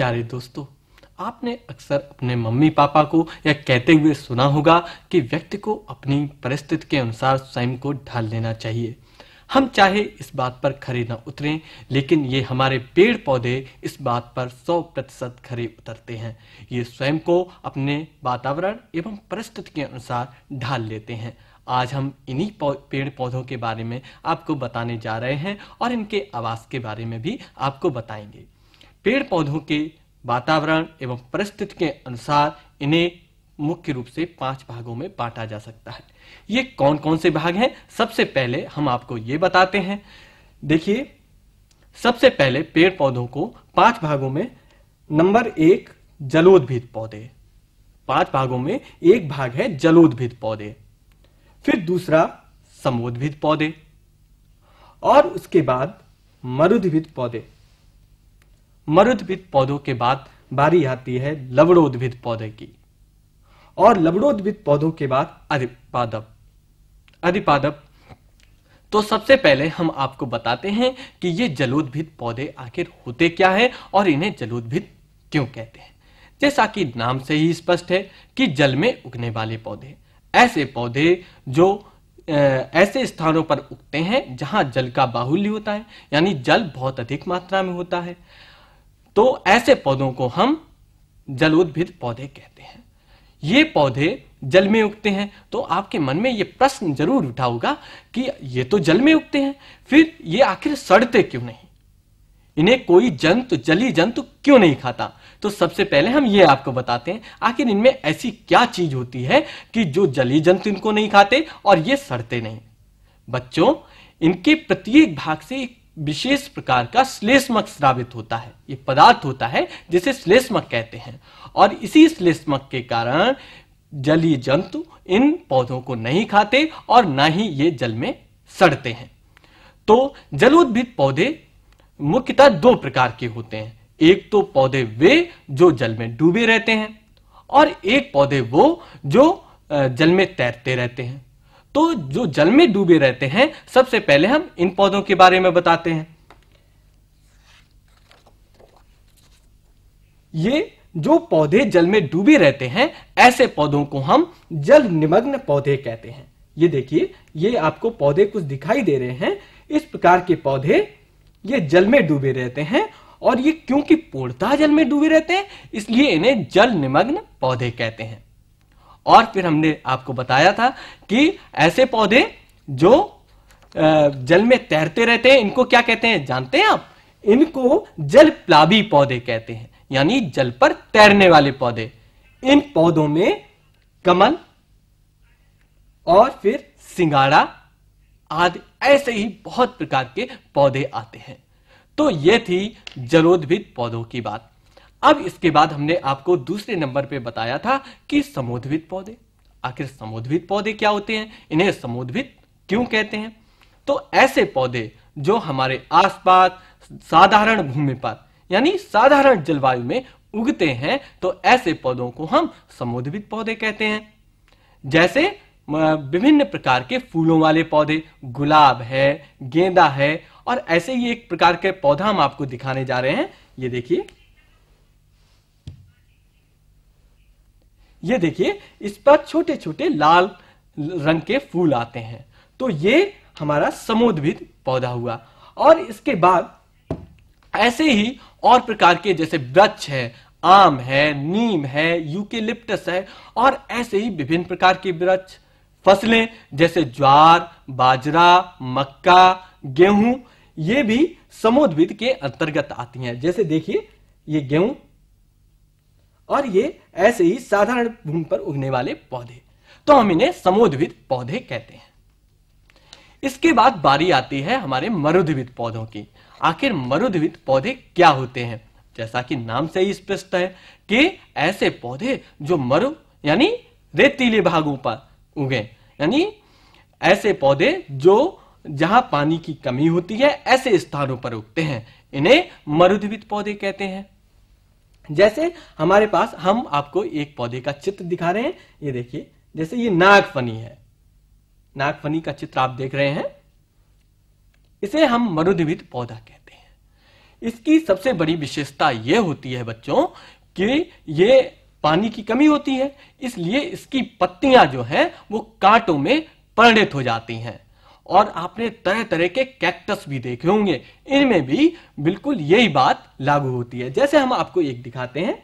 प्यारे दोस्तों आपने अक्सर अपने मम्मी पापा को यह कहते हुए सुना होगा कि व्यक्ति को अपनी परिस्थिति के अनुसार स्वयं को ढाल लेना चाहिए हम चाहे इस बात पर खरे न उतरें लेकिन ये हमारे पेड़ पौधे इस बात पर 100 प्रतिशत खरे उतरते हैं ये स्वयं को अपने वातावरण एवं परिस्थिति के अनुसार ढाल लेते हैं आज हम इन्हीं पेड़ पौधों के बारे में आपको बताने जा रहे हैं और इनके आवास के बारे में भी आपको बताएंगे पेड़ पौधों के वातावरण एवं परिस्थिति के अनुसार इन्हें मुख्य रूप से पांच भागों में बांटा जा सकता है ये कौन कौन से भाग हैं सबसे पहले हम आपको ये बताते हैं देखिए सबसे पहले पेड़ पौधों को पांच भागों में नंबर एक जलोद्भिद पौधे पांच भागों में एक भाग है जलोद्भिद पौधे फिर दूसरा समोद्भिद पौधे और उसके बाद मरुद्भिद पौधे मरुद्भिद पौधों के बाद बारी आती है लवड़ोद्भिद पौधे की और लवड़ोद्भिद पौधों के बाद अधिपादप अधिपादप तो सबसे पहले हम आपको बताते हैं कि ये जलोद्भिद पौधे आखिर होते क्या है और इन्हें जलोद्भिद क्यों कहते हैं जैसा कि नाम से ही स्पष्ट है कि जल में उगने वाले पौधे ऐसे पौधे जो ऐसे स्थानों पर उगते हैं जहां जल का बाहुल्य होता है यानी जल बहुत अधिक मात्रा में होता है तो ऐसे पौधों को हम जलोद्भिद पौधे कहते हैं ये पौधे जल में उगते हैं तो आपके मन में ये प्रश्न जरूर उठा होगा कि ये तो जल में उगते हैं फिर ये आखिर सड़ते क्यों नहीं इन्हें कोई जंतु जली जंतु क्यों नहीं खाता तो सबसे पहले हम ये आपको बताते हैं आखिर इनमें ऐसी क्या चीज होती है कि जो जली जंतु इनको नहीं खाते और ये सड़ते नहीं बच्चों इनके प्रत्येक भाग से एक विशेष प्रकार का श्लेष्मक श्रावित होता है ये पदार्थ होता है जिसे श्लेष्मक कहते हैं और इसी श्लेष्मक के कारण जलीय जंतु इन पौधों को नहीं खाते और ना ही ये जल में सड़ते हैं तो जलोद्भिद पौधे मुख्यतः दो प्रकार के होते हैं एक तो पौधे वे जो जल में डूबे रहते हैं और एक पौधे वो जो जल में तैरते रहते हैं तो जो जल में डूबे रहते हैं सबसे पहले हम इन पौधों के बारे में बताते हैं ये जो पौधे जल में डूबे रहते हैं ऐसे पौधों को हम जल निमग्न पौधे कहते हैं ये देखिए ये आपको पौधे कुछ दिखाई दे रहे हैं इस प्रकार के पौधे ये जल में डूबे रहते हैं और ये क्योंकि पूर्णतः जल में डूबे रहते हैं इसलिए इन्हें जल निमग्न पौधे कहते हैं और फिर हमने आपको बताया था कि ऐसे पौधे जो जल में तैरते रहते हैं इनको क्या कहते हैं जानते हैं आप इनको जल प्लावी पौधे कहते हैं यानी जल पर तैरने वाले पौधे इन पौधों में कमल और फिर सिंगाड़ा आदि ऐसे ही बहुत प्रकार के पौधे आते हैं तो ये थी जलोद्भिद पौधों की बात अब इसके बाद हमने आपको दूसरे नंबर पे बताया था कि समुद्वित पौधे आखिर समुद्वित पौधे क्या होते हैं इन्हें समुद्वित क्यों कहते हैं तो ऐसे पौधे जो हमारे आसपास साधारण भूमि पर यानी साधारण जलवायु में उगते हैं तो ऐसे पौधों को हम समोद्भित पौधे कहते हैं जैसे विभिन्न प्रकार के फूलों वाले पौधे गुलाब है गेंदा है और ऐसे ही एक प्रकार के पौधा हम आपको दिखाने जा रहे हैं ये देखिए ये देखिए इस पर छोटे छोटे लाल रंग के फूल आते हैं तो ये हमारा समोद्भिद पौधा हुआ और इसके बाद ऐसे ही और प्रकार के जैसे वृक्ष है आम है नीम है यूकेलिप्टस है और ऐसे ही विभिन्न प्रकार के वृक्ष फसलें जैसे ज्वार बाजरा मक्का गेहूं ये भी समोद्भिद के अंतर्गत आती हैं जैसे देखिए ये गेहूं और ये ऐसे ही साधारण भूमि पर उगने वाले पौधे तो हम इन्हें समोद्भिद पौधे कहते हैं इसके बाद बारी आती है हमारे मरुद्विद पौधों की आखिर मरुद्विद पौधे क्या होते हैं जैसा कि नाम से ही स्पष्ट है कि ऐसे पौधे जो मरु यानी रेतीले भागों पर उगे यानी ऐसे पौधे जो जहां पानी की कमी होती है ऐसे स्थानों पर उगते हैं इन्हें मरुद्वित पौधे कहते हैं जैसे हमारे पास हम आपको एक पौधे का चित्र दिखा रहे हैं ये देखिए जैसे ये नागफनी है नागफनी का चित्र आप देख रहे हैं इसे हम मरुद्विद पौधा कहते हैं इसकी सबसे बड़ी विशेषता यह होती है बच्चों कि ये पानी की कमी होती है इसलिए इसकी पत्तियां जो हैं वो कांटों में परिणित हो जाती हैं और आपने तरह तरह के कैक्टस भी देखे होंगे इनमें भी बिल्कुल यही बात लागू होती है जैसे हम आपको एक दिखाते हैं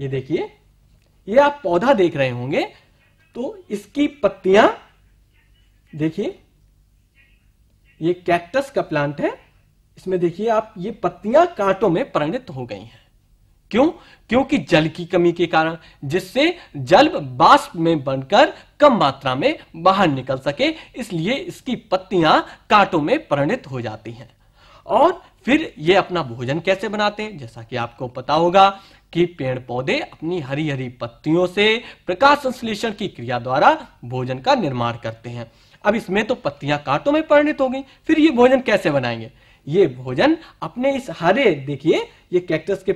ये देखिए ये आप पौधा देख रहे होंगे तो इसकी पत्तियां देखिए ये कैक्टस का प्लांट है इसमें देखिए आप ये पत्तियां कांटों में परिणित हो गई हैं क्यों क्योंकि जल की कमी के कारण जिससे जल बाष्प में बनकर कम मात्रा में बाहर निकल सके इसलिए इसकी पत्तियां कांटों में परिणित हो जाती हैं और फिर ये अपना भोजन कैसे बनाते हैं जैसा कि आपको पता होगा कि पेड़ पौधे अपनी हरी हरी पत्तियों से प्रकाश संश्लेषण की क्रिया द्वारा भोजन का निर्माण करते हैं अब इसमें तो पत्तियां कांटों में परिणित हो गई फिर ये भोजन कैसे बनाएंगे ये भोजन अपने इस हरे देखिए ये कैक्टस के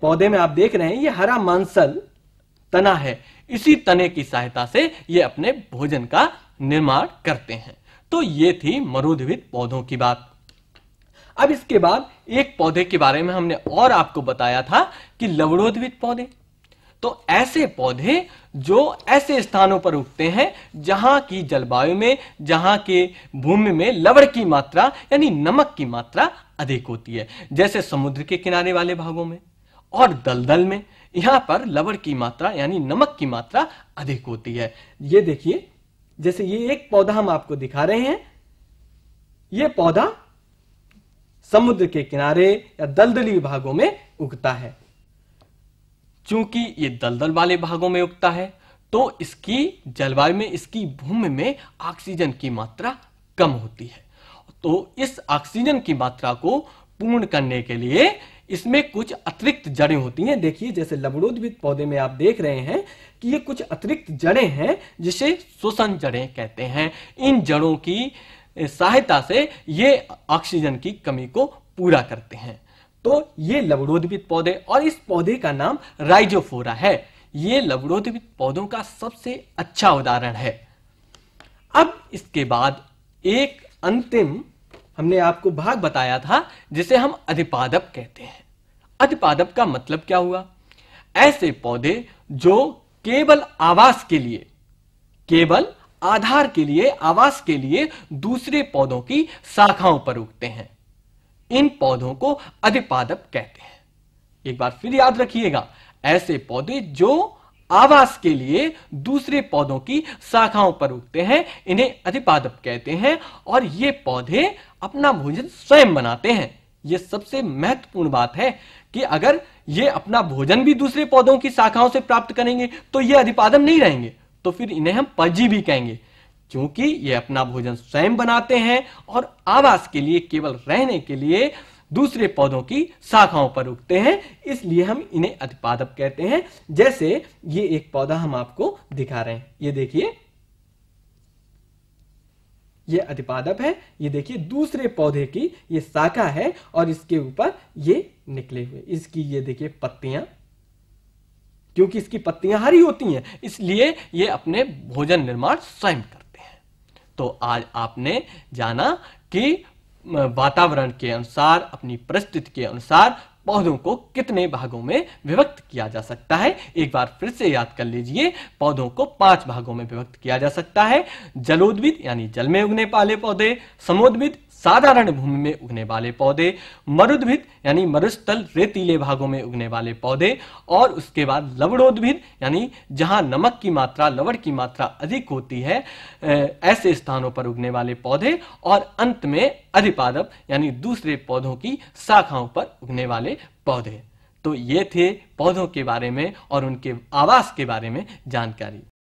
पौधे में आप देख रहे हैं ये हरा मांसल तना है इसी तने की सहायता से ये अपने भोजन का निर्माण करते हैं तो ये थी मरुद्वित पौधों की बात अब इसके बाद एक पौधे के बारे में हमने और आपको बताया था कि लवड़ोद्भित पौधे तो ऐसे पौधे जो ऐसे स्थानों पर उगते हैं जहां की जलवायु में जहां के भूमि में लवण की मात्रा यानी नमक की मात्रा अधिक होती है जैसे समुद्र के किनारे वाले भागों में और दलदल में यहां पर लवर की मात्रा यानी नमक की मात्रा अधिक होती है ये देखिए जैसे ये एक पौधा हम आपको दिखा रहे हैं ये पौधा समुद्र के किनारे या दलदली भागों में उगता है चूंकि ये दलदल वाले भागों में उगता है तो इसकी जलवायु में इसकी भूमि में ऑक्सीजन की मात्रा कम होती है तो इस ऑक्सीजन की मात्रा को पूर्ण करने के लिए इसमें कुछ अतिरिक्त जड़ें होती हैं देखिए जैसे लबड़ोद्भिद पौधे में आप देख रहे हैं कि ये कुछ अतिरिक्त जड़ें हैं जिसे शोषण जड़ें कहते हैं इन जड़ों की सहायता से ये ऑक्सीजन की कमी को पूरा करते हैं तो ये लबड़ोद्भिद पौधे और इस पौधे का नाम राइजोफोरा है ये लबड़ोद्भिद पौधों का सबसे अच्छा उदाहरण है अब इसके बाद एक अंतिम हमने आपको भाग बताया था जिसे हम अधिपादप कहते हैं अधिपादप का मतलब क्या हुआ ऐसे पौधे जो केवल आवास के लिए केवल आधार के लिए आवास के लिए दूसरे पौधों की शाखाओं पर उगते हैं इन पौधों को अधिपादप कहते हैं एक बार फिर याद रखिएगा ऐसे पौधे जो आवास के लिए दूसरे पौधों की शाखाओं पर उगते हैं इन्हें अधिपादप कहते हैं और ये पौधे अपना भोजन स्वयं बनाते हैं ये सबसे महत्वपूर्ण बात है कि अगर ये अपना भोजन भी दूसरे पौधों की शाखाओं से प्राप्त करेंगे तो ये अधिपादम नहीं रहेंगे तो फिर इन्हें हम भी कहेंगे क्योंकि ये अपना भोजन स्वयं बनाते हैं और आवास के लिए केवल रहने के लिए दूसरे पौधों की शाखाओं पर उगते हैं इसलिए हम इन्हें अधिपादप कहते हैं जैसे ये एक पौधा हम आपको दिखा रहे हैं ये देखिए ये अधिपादप है ये देखिए दूसरे पौधे की ये शाखा है और इसके ऊपर ये निकले हुए इसकी ये देखिए पत्तियां क्योंकि इसकी पत्तियां हरी होती हैं इसलिए ये अपने भोजन निर्माण स्वयं करते हैं तो आज आपने जाना कि वातावरण के अनुसार अपनी परिस्थिति के अनुसार पौधों को कितने भागों में विभक्त किया जा सकता है एक बार फिर से याद कर लीजिए पौधों को पांच भागों में विभक्त किया जा सकता है जलोद्भिद यानी जल में उगने वाले पौधे समोद्भिद साधारण भूमि में उगने वाले पौधे मरुद्भिद यानी मरुस्थल रेतीले भागों में उगने वाले पौधे और उसके बाद लवणोद्भिद यानी जहां नमक की मात्रा लवण की मात्रा अधिक होती है ऐसे स्थानों पर उगने वाले पौधे और अंत में अधिपादप यानी दूसरे पौधों की शाखाओं पर उगने वाले पौधे तो ये थे पौधों के बारे में और उनके आवास के बारे में जानकारी